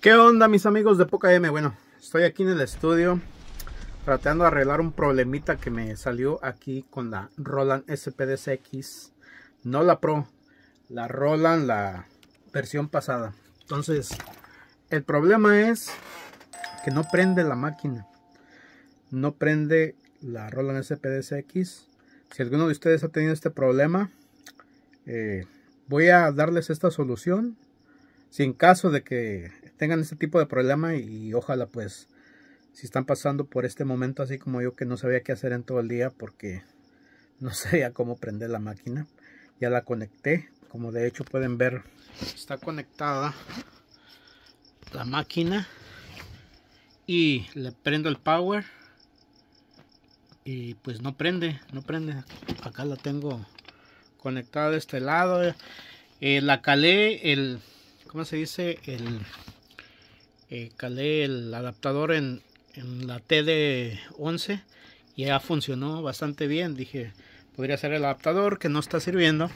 ¿Qué onda mis amigos de Poca M? Bueno, estoy aquí en el estudio tratando de arreglar un problemita que me salió aquí con la Roland SPDCX. No la Pro, la Roland, la versión pasada. Entonces, el problema es que no prende la máquina. No prende la Roland SPDCX. Si alguno de ustedes ha tenido este problema, eh, voy a darles esta solución. sin caso de que tengan este tipo de problema y ojalá pues si están pasando por este momento así como yo que no sabía qué hacer en todo el día porque no sabía cómo prender la máquina ya la conecté como de hecho pueden ver está conectada la máquina y le prendo el power y pues no prende no prende acá la tengo conectada de este lado eh, la calé el cómo se dice el eh, calé el adaptador en, la TD11 y ya funcionó bastante bien. Dije, podría ser el adaptador que no está sirviendo.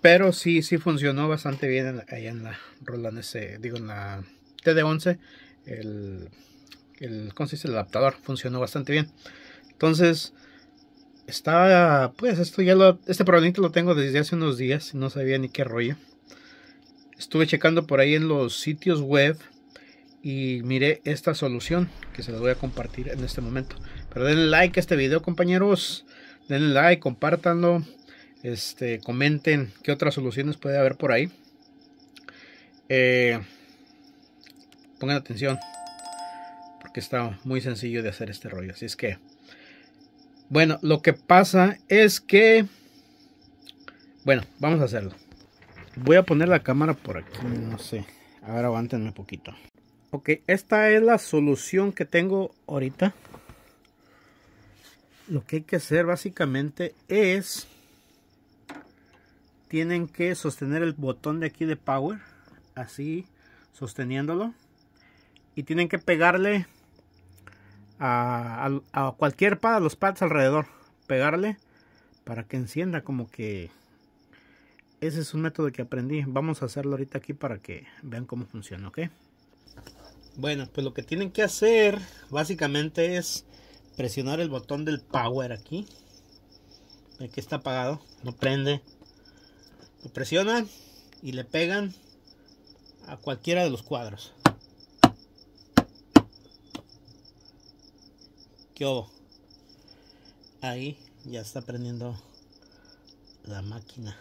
Pero sí, sí funcionó bastante bien en allá en la Roland digo en la TD11. El, el, ¿cómo el adaptador funcionó bastante bien. Entonces, estaba, pues esto ya este problemita lo tengo desde hace unos días y no sabía ni qué rollo. Estuve checando por ahí en los sitios web y miré esta solución que se la voy a compartir en este momento. Pero denle like a este video, compañeros. Denle like, compártanlo. Este, comenten qué otras soluciones puede haber por ahí. Eh, pongan atención. Porque está muy sencillo de hacer este rollo. Así es que. Bueno, lo que pasa es que. Bueno, vamos a hacerlo. Voy a poner la cámara por aquí. No sé. Ahora aguantenme un poquito. Ok, esta es la solución que tengo ahorita. Lo que hay que hacer básicamente es... Tienen que sostener el botón de aquí de power. Así, sosteniéndolo. Y tienen que pegarle a, cualquier pad, a los pads alrededor. Pegarle para que encienda como que... Ese es un método que aprendí. Vamos a hacerlo ahorita aquí para que vean cómo funciona, ¿ok? Bueno, pues lo que tienen que hacer básicamente es presionar el botón del power aquí. Aquí está apagado, no prende. Lo presionan y le pegan a cualquiera de los cuadros. ¿Qué hubo? Ahí ya está prendiendo la máquina.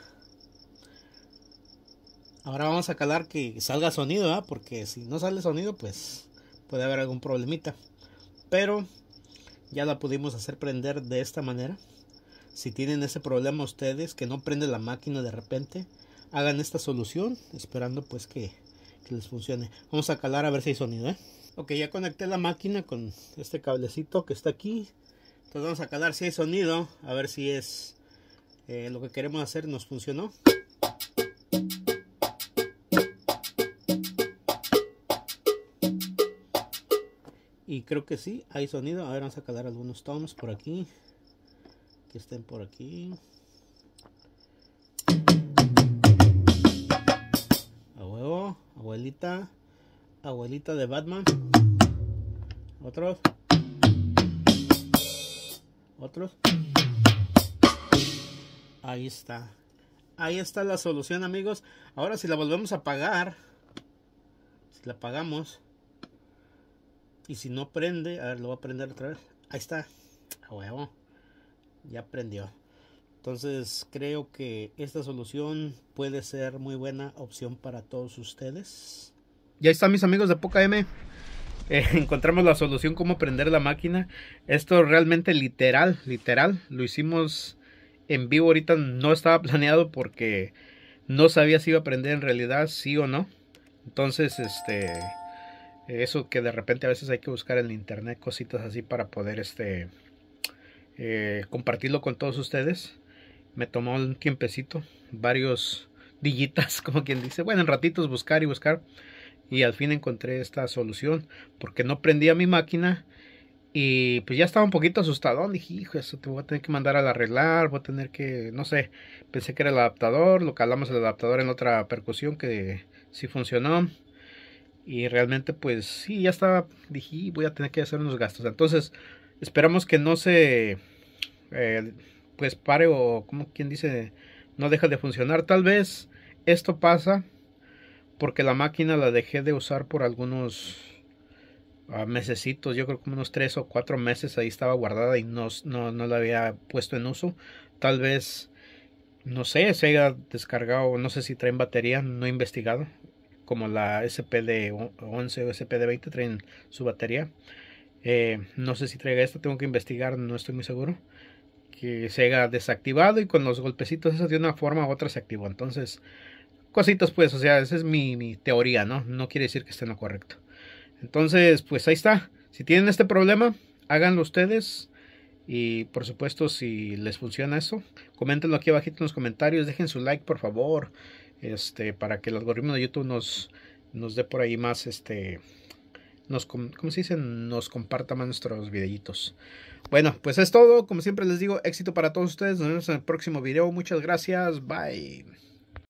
Ahora vamos a calar que salga sonido, ¿ah? porque si no sale sonido, pues puede haber algún problemita. Pero ya la pudimos hacer prender de esta manera. Si tienen ese problema ustedes, que no prende la máquina de repente, hagan esta solución, esperando pues que, les funcione. Vamos a calar a ver si hay sonido, ¿eh? Ok, ya conecté la máquina con este cablecito que está aquí. Entonces vamos a calar si hay sonido, a ver si es eh, lo que queremos hacer, nos funcionó. Y creo que sí, hay sonido. A ver, vamos a calar algunos toms por aquí. Que estén por aquí. A abuelita. Abuelita de Batman. Otros. Otros. Ahí está. Ahí está la solución, amigos. Ahora si la volvemos a apagar. Si la apagamos y si no prende, a ver, lo voy a prender otra vez. Ahí está. A huevo. Ya prendió. Entonces creo que esta solución puede ser muy buena opción para todos ustedes. Ya ahí están mis amigos de Poca M. Eh, encontramos la solución cómo prender la máquina. Esto realmente literal, literal. Lo hicimos en vivo ahorita. No estaba planeado porque no sabía si iba a prender en realidad, sí o no. Entonces, este eso que de repente a veces hay que buscar en internet cositas así para poder este, eh, compartirlo con todos ustedes. Me tomó un tiempecito, varios dillitas, como quien dice. Bueno, en ratitos buscar y buscar. Y al fin encontré esta solución porque no prendía mi máquina. Y pues ya estaba un poquito asustado. Dije, hijo, eso te voy a tener que mandar al arreglar. Voy a tener que, no sé, pensé que era el adaptador. Lo calamos el adaptador en otra percusión que sí funcionó. Y realmente, pues sí, ya estaba. Dije, voy a tener que hacer unos gastos. Entonces, esperamos que no se. Eh, pues pare o, como quien dice, no deja de funcionar. Tal vez esto pasa porque la máquina la dejé de usar por algunos ah, meses, Yo creo que unos tres o cuatro meses ahí estaba guardada y no, no, no la había puesto en uso. Tal vez no sé, se haya descargado, no sé si traen batería, no he investigado como la SP de 11 o SP de 20 traen su batería. Eh, no sé si traiga esto, tengo que investigar, no estoy muy seguro. Que se haya desactivado y con los golpecitos eso de una forma u otra se activó. Entonces, cositas pues, o sea, esa es mi, mi teoría, ¿no? No quiere decir que esté en lo correcto. Entonces, pues ahí está. Si tienen este problema, háganlo ustedes. Y por supuesto, si les funciona eso, coméntenlo aquí abajito en los comentarios. Dejen su like, por favor este, para que el algoritmo de YouTube nos, nos dé por ahí más, este, nos, ¿cómo se dice? Nos comparta más nuestros videitos. Bueno, pues es todo. Como siempre les digo, éxito para todos ustedes. Nos vemos en el próximo video. Muchas gracias. Bye.